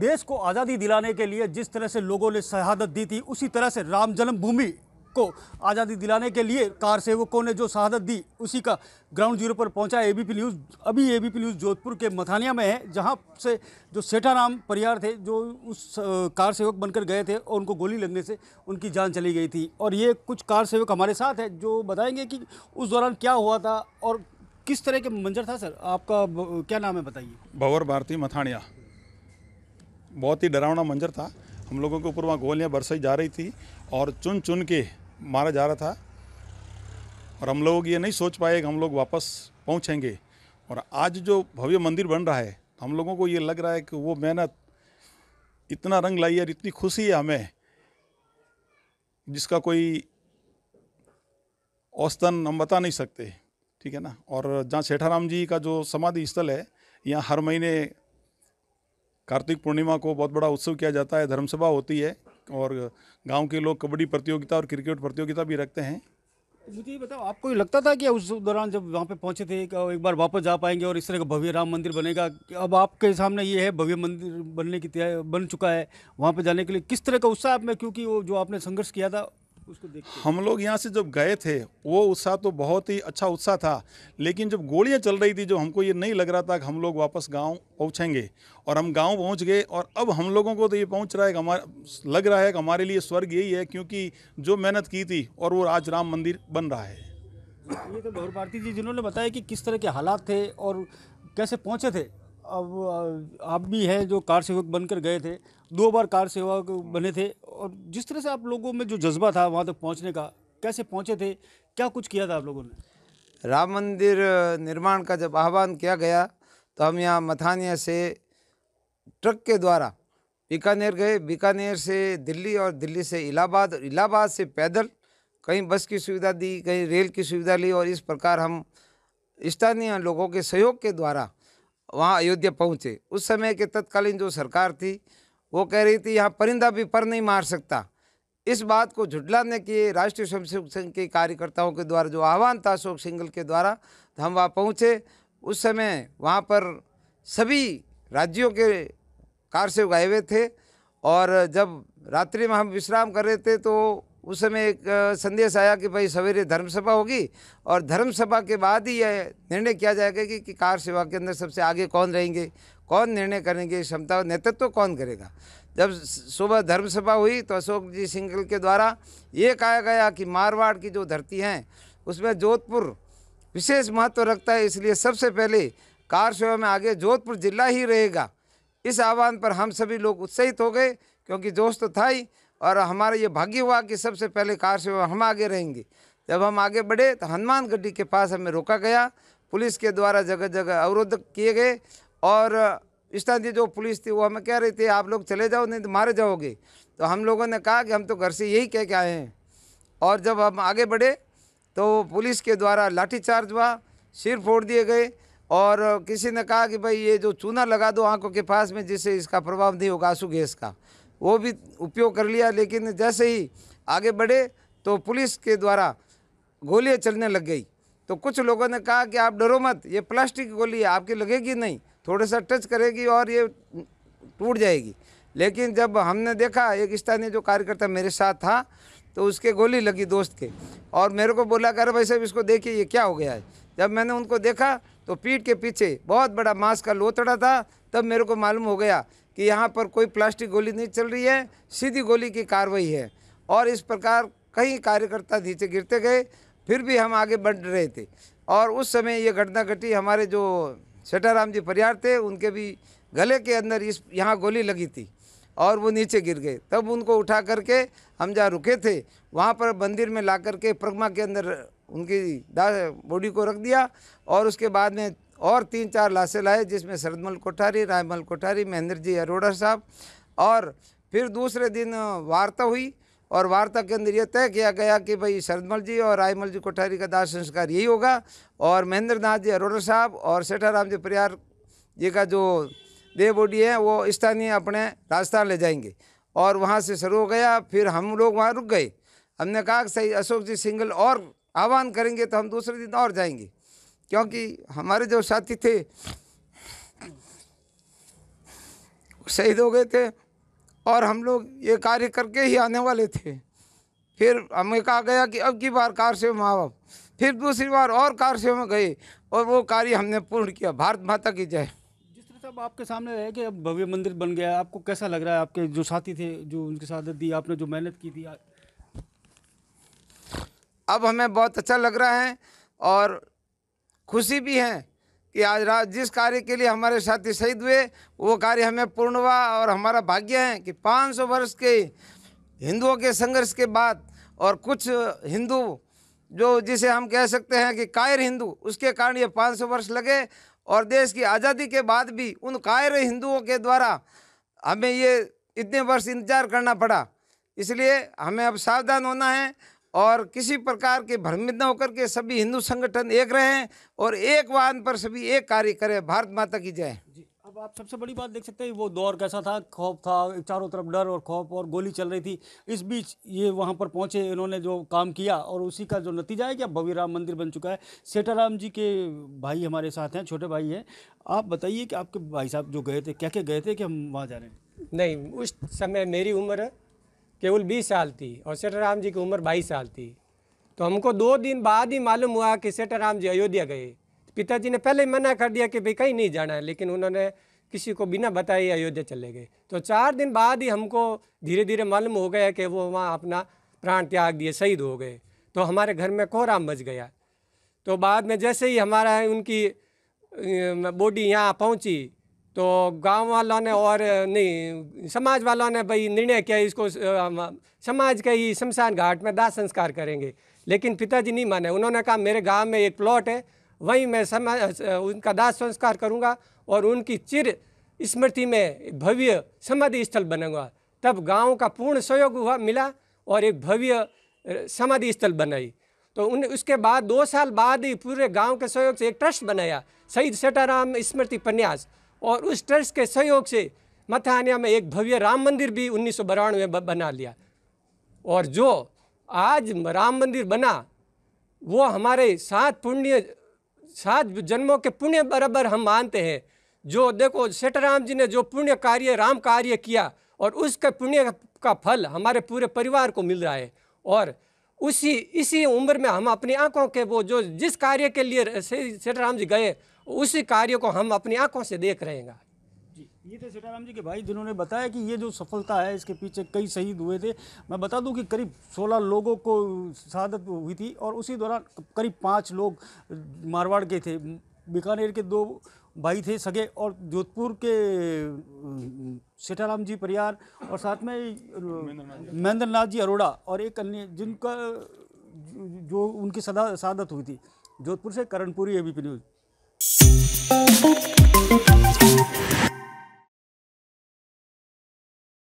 देश को आज़ादी दिलाने के लिए जिस तरह से लोगों ने शहादत दी थी उसी तरह से राम जन्मभूमि को आज़ादी दिलाने के लिए कार सेवकों ने जो शहादत दी उसी का ग्राउंड जीरो पर पहुंचा पी न्यूज़ अभी A B P news Jodhpur के मथानिया में है जहां से जो सेठाराम परियार थे जो उस कार सेवक बनकर गए थे और उनको गोली लगने से उनकी जान चली गई थी और ये कुछ कार सेवक हमारे साथ हैं जो बताएंगे कि उस दौरान क्या हुआ था और किस तरह के मंजर था सर आपका क्या नाम है बताइए भवर भारती मथानिया बहुत ही डरावना मंजर था हम लोगों के ऊपर वहाँ गोलियाँ बरसाई जा रही थी और चुन चुन के मारा जा रहा था और हम लोग ये नहीं सोच पाए कि हम लोग वापस पहुँचेंगे और आज जो भव्य मंदिर बन रहा है हम लोगों को ये लग रहा है कि वो मेहनत इतना रंग लाई और इतनी खुशी है हमें जिसका कोई औस्तन हम बता नहीं सकते ठीक है ना और जहाँ सेठाराम जी का जो समाधि स्थल है यहाँ हर महीने कार्तिक पूर्णिमा को बहुत बड़ा उत्सव किया जाता है धर्मसभा होती है और गांव के लोग कबड्डी प्रतियोगिता और क्रिकेट प्रतियोगिता भी रखते हैं मुझे ये बताओ आपको ये लगता था कि उस दौरान जब वहाँ पे पहुँचे थे एक बार वापस जा पाएंगे और इस तरह का भव्य राम मंदिर बनेगा अब आपके सामने ये है भव्य मंदिर बनने की बन चुका है वहाँ पे जाने के लिए किस तरह का उत्साह आप में क्योंकि वो जो आपने संघर्ष किया था हम लोग यहाँ से जब गए थे वो उत्साह तो बहुत ही अच्छा उत्साह था लेकिन जब गोलियाँ चल रही थी जो हमको ये नहीं लग रहा था कि हम लोग वापस गांव पहुँचेंगे और हम गांव पहुँच गए और अब हम लोगों को तो ये पहुँच रहा है कि हमारा लग रहा है कि हमारे लिए स्वर्ग यही है क्योंकि जो मेहनत की थी और वो आज राम मंदिर बन रहा है ये तो गौर भारती जी जिन्होंने बताया कि किस तरह के हालात थे और कैसे पहुँचे थे अब आप भी हैं जो कार सेवक बनकर गए थे दो बार कार सेवक बने थे और जिस तरह से आप लोगों में जो जज्बा था वहाँ तक पहुँचने का कैसे पहुँचे थे क्या कुछ किया था आप लोगों ने राम मंदिर निर्माण का जब आह्वान किया गया तो हम यहाँ मथानिया से ट्रक के द्वारा बीकानेर गए बीकानेर से दिल्ली और दिल्ली से इलाहाबाद इलाहाबाद से पैदल कहीं बस की सुविधा दी कहीं रेल की सुविधा ली और इस प्रकार हम स्थानीय लोगों के सहयोग के द्वारा वहाँ अयोध्या पहुँचे उस समय के तत्कालीन जो सरकार थी वो कह रही थी यहाँ परिंदा भी पर नहीं मार सकता इस बात को झुटलाने के राष्ट्रीय स्वयंसेवक संघ के कार्यकर्ताओं के द्वारा जो आह्वान था अशोक सिंगल के द्वारा तो हम वहाँ पहुँचे उस समय वहाँ पर सभी राज्यों के कार से उगाए हुए थे और जब रात्रि में हम विश्राम कर रहे थे तो उस समय एक संदेश आया कि भाई सवेरे धर्म सभा होगी और धर्म सभा के बाद ही यह निर्णय किया जाएगा कि, कि कार सेवा के अंदर सबसे आगे कौन रहेंगे कौन निर्णय करेंगे क्षमता और नेतृत्व तो कौन करेगा जब सुबह धर्म सभा हुई तो अशोक जी सिंगल के द्वारा ये कहा गया कि मारवाड़ की जो धरती हैं उसमें जोधपुर विशेष महत्व रखता है इसलिए सबसे पहले कार सेवा में आगे जोधपुर जिला ही रहेगा इस आह्वान पर हम सभी लोग उत्साहित हो गए क्योंकि जोश तो था ही और हमारा ये भाग्य हुआ कि सबसे पहले कार से हम आगे रहेंगे जब हम आगे बढ़े तो हनुमान गड्ढी के पास हमें रोका गया पुलिस के द्वारा जगह जगह अवरोध किए गए और इस तरह की जो पुलिस थी वो हमें कह रही थी आप लोग चले जाओ नहीं तो मारे जाओगे तो हम लोगों ने कहा कि हम तो घर से यही कह के आए हैं और जब हम आगे बढ़े तो पुलिस के द्वारा लाठीचार्ज हुआ सिर फोड़ दिए गए और किसी ने कहा कि भाई ये जो चूना लगा दो आंखों के पास में जिससे इसका प्रभाव नहीं होगा आंसू गैस का वो भी उपयोग कर लिया लेकिन जैसे ही आगे बढ़े तो पुलिस के द्वारा गोलियाँ चलने लग गई तो कुछ लोगों ने कहा कि आप डरो मत ये प्लास्टिक की गोली आपकी लगेगी नहीं थोड़ा सा टच करेगी और ये टूट जाएगी लेकिन जब हमने देखा एक स्थानीय जो कार्यकर्ता मेरे साथ था तो उसके गोली लगी दोस्त के और मेरे को बोला कर भाई साहब इसको देखिए ये क्या हो गया है जब मैंने उनको देखा तो पीठ के पीछे बहुत बड़ा मांस का लोतड़ा था तब मेरे को मालूम हो गया कि यहाँ पर कोई प्लास्टिक गोली नहीं चल रही है सीधी गोली की कार्रवाई है और इस प्रकार कई कार्यकर्ता नीचे गिरते गए फिर भी हम आगे बढ़ रहे थे और उस समय ये घटना घटी हमारे जो सेठाराम जी परिहार थे उनके भी गले के अंदर इस यहाँ गोली लगी थी और वो नीचे गिर गए तब उनको उठा करके हम जहाँ रुके थे वहाँ पर मंदिर में ला करके प्रगमा के अंदर उनकी बॉडी को रख दिया और उसके बाद में और तीन चार लाशें लाए जिसमें शरदमल कोठारी रायमल कोठारी महेंद्र जी अरोड़ा साहब और फिर दूसरे दिन वार्ता हुई और वार्ता के अंदर यह तय किया गया कि भाई शरदमल जी और रायमल जी कोठारी का दाह संस्कार यही होगा और महेंद्र नाथ जी अरोड़ा साहब और सेठाराम जी परियार जी का जो देह बॉडी है वो स्थानीय अपने राजस्थान ले जाएंगे और वहाँ से शुरू हो गया फिर हम लोग वहाँ रुक गए हमने कहा कि सही अशोक जी सिंगल और आह्वान करेंगे तो हम दूसरे दिन और जाएंगे क्योंकि हमारे जो साथी थे शहीद हो गए थे और हम लोग ये कार्य करके ही आने वाले थे फिर हमें कहा गया कि अब की बार कार से माँ बाप फिर दूसरी बार और कार से में गए और वो कार्य हमने पूर्ण किया भारत माता की जय सब आपके सामने रहे कि अब भव्य मंदिर बन गया आपको कैसा लग रहा है आपके जो साथी थे जो उनके साथ दी आपने जो मेहनत की थी अब हमें बहुत अच्छा लग रहा है और खुशी भी है कि आज रात जिस कार्य के लिए हमारे साथी शहीद हुए वो कार्य हमें पूर्णवा और हमारा भाग्य है कि 500 वर्ष के हिंदुओं के संघर्ष के बाद और कुछ हिंदू जो जिसे हम कह सकते हैं कि कायर हिंदू उसके कारण ये 500 वर्ष लगे और देश की आज़ादी के बाद भी उन कायर हिंदुओं के द्वारा हमें ये इतने वर्ष इंतजार करना पड़ा इसलिए हमें अब सावधान होना है और किसी प्रकार के भ्रमित न होकर के सभी हिंदू संगठन एक रहें और एक वाहन पर सभी एक कार्य करें भारत माता की जय अब आप सबसे बड़ी बात देख सकते हैं वो दौर कैसा था खौफ था चारों तरफ डर और खौफ और गोली चल रही थी इस बीच ये वहाँ पर पहुँचे इन्होंने जो काम किया और उसी का जो नतीजा है कि अब भव्य राम मंदिर बन चुका है सेठाराम जी के भाई हमारे साथ हैं छोटे भाई हैं आप बताइए कि आपके भाई साहब जो गए थे क्या क्या गए थे कि हम वहाँ जा रहे हैं नहीं उस समय मेरी उम्र केवल बीस साल थी और सेठाराम जी की उम्र बाईस साल थी तो हमको दो दिन बाद ही मालूम हुआ कि सेठाराम जी अयोध्या गए पिताजी ने पहले ही मना कर दिया कि भाई कहीं नहीं जाना है लेकिन उन्होंने किसी को बिना बताए अयोध्या चले गए तो चार दिन बाद ही हमको धीरे धीरे मालूम हो गया कि वो वहाँ अपना प्राण त्याग दिए शहीद हो गए तो हमारे घर में कोहराम बच गया तो बाद में जैसे ही हमारा उनकी बॉडी यहाँ पहुँची तो गांव वालों ने और नहीं समाज वालों ने भाई निर्णय किया इसको समाज के ही शमशान घाट में दाह संस्कार करेंगे लेकिन पिताजी नहीं माने उन्होंने कहा मेरे गांव में एक प्लॉट है वहीं मैं समाज उनका दाह संस्कार करूंगा और उनकी चिर स्मृति में भव्य समाधि स्थल बनूंगा तब गांव का पूर्ण सहयोग हुआ मिला और एक भव्य समाधि स्थल बनाई तो उन उसके बाद दो साल बाद ही पूरे गांव के सहयोग से एक ट्रस्ट बनाया शहीद सेटाराम स्मृति प्रन्यास और उस ट्रस्ट के सहयोग से मथानिया में एक भव्य राम मंदिर भी उन्नीस में बना लिया और जो आज राम मंदिर बना वो हमारे सात पुण्य सात जन्मों के पुण्य बराबर हम मानते हैं जो देखो सेठराम जी ने जो पुण्य कार्य राम कार्य किया और उसके पुण्य का फल हमारे पूरे परिवार को मिल रहा है और उसी इसी उम्र में हम अपनी आंखों के वो जो जिस कार्य के लिए सेठराम जी गए उसी कार्य को हम अपनी आंखों से देख रहे हैं ये थे सीताराम जी के भाई जिन्होंने बताया कि ये जो सफलता है इसके पीछे कई शहीद हुए थे मैं बता दूं कि करीब 16 लोगों को शहादत हुई थी और उसी दौरान करीब पाँच लोग मारवाड़ के थे बीकानेर के दो भाई थे सगे और जोधपुर के सेठाराम जी परियार और साथ में महेंद्र नाथ जी अरोड़ा और एक अन्य जिनका जो उनकी सदा शहादत हुई थी जोधपुर से Karanpuri ABP news Thank you.